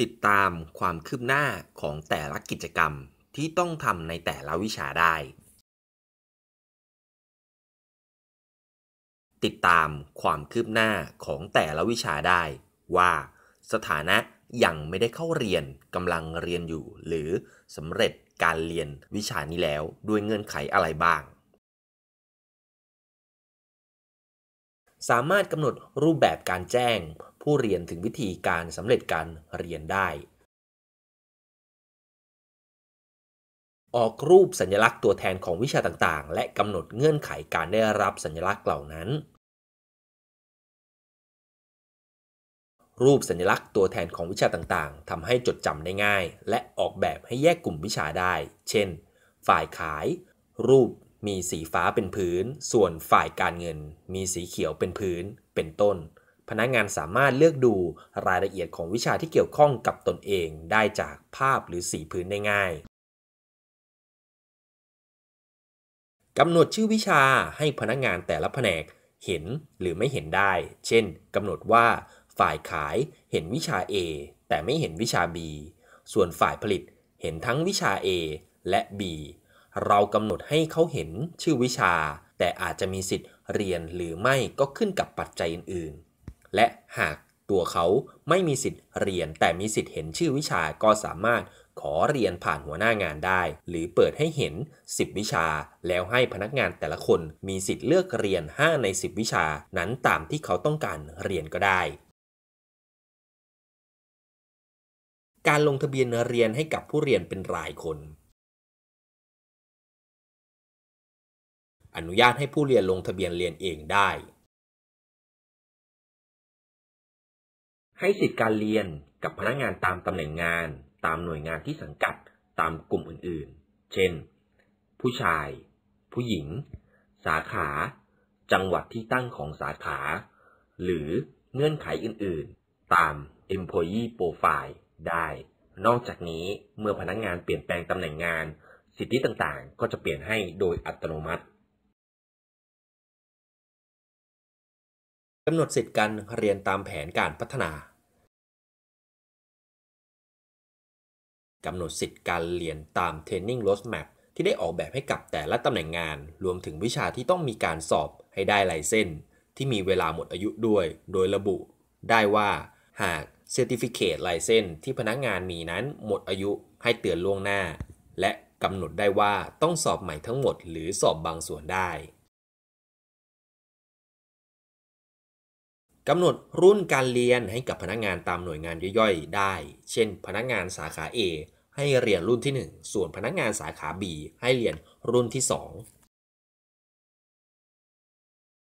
ติดตามความคืบหน้าของแต่ละกิจกรรมที่ต้องทำในแต่ละวิชาได้ ติดตามความคืบหน้าของแต่ละวิชาได้ ว่าสถานะยังไม่ได้เข้าเรียนกำลังเรียนอยู่ หรือสำเร็จการเรียนวิชานี้แล้วด้วยเงื่อนไขอะไรบ้าง สามารถกำหนดรูปแบบการแจ้งผู้เรียนถึงวิธีการสำเร็จการเรียนได้ ออกรูปสัญลักษณ์ตัวแทนของวิชาต่างๆ และกำหนดเงื่อนไขการได้รับสัญลักษณ์เหล่านั้น รูปสัญลักษณ์ตัวแทนของวิชาต่างๆทำให้จดจำได้ง่าย และออกแบบให้แยกกลุ่มวิชาได้ เช่น ฝ่ายขาย รูปมีสีฟ้าเป็นพื้น ส่วนฝ่ายการเงิน มีสีเขียวเป็นพื้น เป็นต้นพนักงานสามารถเลือกดูรายละเอียดของวิชาที่เกี่ยวข้องกับตนเองได้จากภาพหรือสีพื้นได้ง่ายกำหนดชื่อวิชาให้พนักงานแต่ละแผนกเห็นหรือไม่เห็นได้ เช่นกำหนดว่า ฝ่ายขายเห็นวิชา A แต่ไม่เห็นวิชา B ส่วนฝ่ายผลิตเห็นทั้งวิชา A และ B เรากำหนดให้เขาเห็นชื่อวิชา แต่อาจจะมีสิทธิ์เรียนหรือไม่ก็ขึ้นกับปัจจัยอื่น ๆและหากตัวเขาไม่มีสิทธิ์เรียนแต่มีสิทธิ์เห็นชื่อวิชา ก็สามารถขอเรียนผ่านหัวหน้างานได้ หรือเปิดให้เห็น 10 วิชา แล้วให้พนักงานแต่ละคนมีสิทธิ์เลือกเรียน 5 ใน 10 วิชานั้นตามที่เขาต้องการเรียนก็ได้ การลงทะเบียนเรียนให้กับผู้เรียนเป็นรายคน อนุญาตให้ผู้เรียนลงทะเบียนเรียนเองได้ให้สิทธิการเรียนกับพนักงานตามตำแหน่งงานตามหน่วยงานที่สังกัดตามกลุ่มอื่นๆ เช่น ผู้ชาย ผู้หญิง สาขา จังหวัดที่ตั้งของสาขา หรือเงื่อนไขอื่นๆ ตาม employee profile ได้ นอกจากนี้เมื่อพนักงานเปลี่ยนแปลงตำแหน่งงาน สิทธิต่างๆ ก็จะเปลี่ยนให้โดยอัตโนมัติกำหนดสิทธิการเรียนตามแผนการพัฒนากำหนดสิทธิ์การเรียนตาม Training Roadmap ที่ได้ออกแบบให้กับแต่ละตำแหน่งงานรวมถึงวิชาที่ต้องมีการสอบให้ได้ลายเส้น ที่มีเวลาหมดอายุด้วยโดยระบุ ได้ว่า หาก Certificate ลายเส้นที่พนักงานมีนั้นหมดอายุให้เตือนล่วงหน้า และกำหนดได้ว่าต้องสอบใหม่ทั้งหมดหรือสอบบางส่วนได้กำหนดรุ่นการเรียนให้กับพนักงานตามหน่วยงานย่อยๆ ได้ เช่น พนักงานสาขา A ให้เรียนรุ่นที่ 1 ส่วนพนักงานสาขา B ให้เรียนรุ่นที่ 2